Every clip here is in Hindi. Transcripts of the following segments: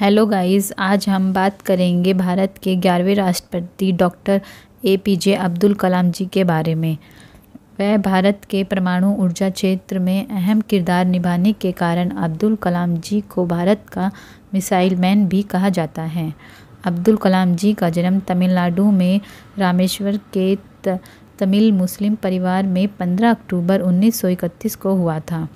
हेलो गाइस आज हम बात करेंगे भारत के ग्यारहवें राष्ट्रपति doctor A P J Abdul Kalam ji के बारे में वह भारत के परमाणु ऊर्जा क्षेत्र में अहम किरदार निभाने के कारण अब्दुल कलाम जी को भारत का मिसाइल मैन भी कहा जाता है अब्दुल कलाम जी का जन्म तमिलनाडु में रामेश्वर के त, तमिल मुस्लिम परिवार में 15 अक्टूबर 1931 को हुआ था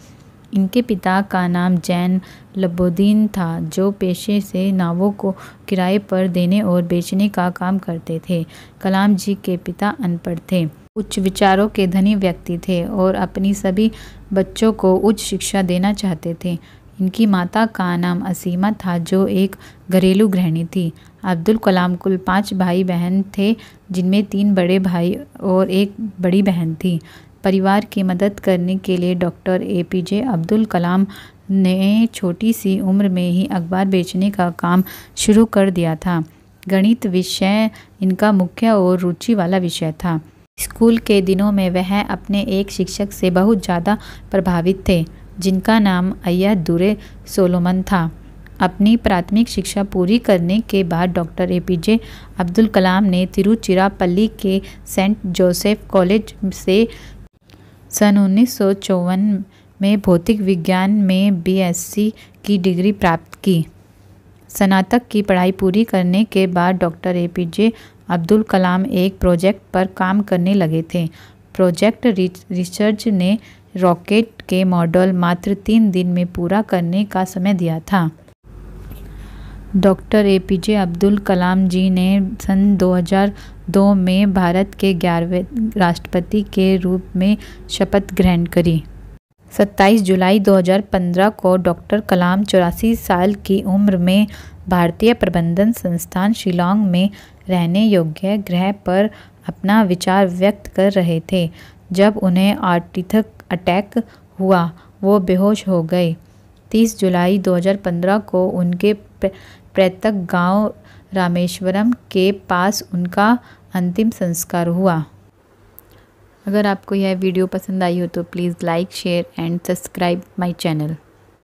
इनके पिता का नाम जैन लबुद्दीन था जो पेशे से नावों को किराए पर देने और बेचने का काम करते थे कलाम जी के पिता अनपढ़ थे उच्च विचारों के धनी व्यक्ति थे और अपनी सभी बच्चों को उच्च शिक्षा देना चाहते थे इनकी माता का नाम असीमा था जो एक घरेलू गृहिणी थी अब्दुल कलाम कुल पांच भाई बहन थे जिनमें तीन बड़े भाई और एक बड़ी बहन थी परिवार की मदद करने के लिए doctor A P J Abdul Kalam ने छोटी सी उम्र में ही अखबार बेचने का काम शुरू कर दिया था गणित विषय इनका मुख्य और रुचि वाला विषय था स्कूल के दिनों में वह अपने एक शिक्षक से बहुत ज़्यादा प्रभावित थे जिनका नाम अय्या दुरे सोलोमन था अपनी प्राथमिक शिक्षा पूरी करने के बाद doctor A P J Abdul Kalam ने तिरुचिरापल्ली के सेंट जोसेफ कॉलेज से सन उन्नीस में भौतिक विज्ञान में बीएससी की डिग्री प्राप्त की स्नातक की पढ़ाई पूरी करने के बाद doctor A P J Abdul Kalam एक प्रोजेक्ट पर काम करने लगे थे प्रोजेक्ट रिसर्च ने रॉकेट के मॉडल मात्र तीन दिन में पूरा करने का समय दिया था doctor A P J Abdul Kalam ji ने सन दो में भारत के ग्यारहवें राष्ट्रपति के रूप में शपथ ग्रहण करी 27 जुलाई 2015 को डॉक्टर कलाम चौरासी साल की उम्र में भारतीय प्रबंधन संस्थान शिलोंग में रहने योग्य ग्रह पर अपना विचार व्यक्त कर रहे थे जब उन्हें आर्टिथक अटैक हुआ वो बेहोश हो गए 30 जुलाई 2015 को उनके प्रैतक गांव रामेश्वरम के पास उनका अंतिम संस्कार हुआ अगर आपको यह वीडियो पसंद आई हो तो please like share and subscribe my channel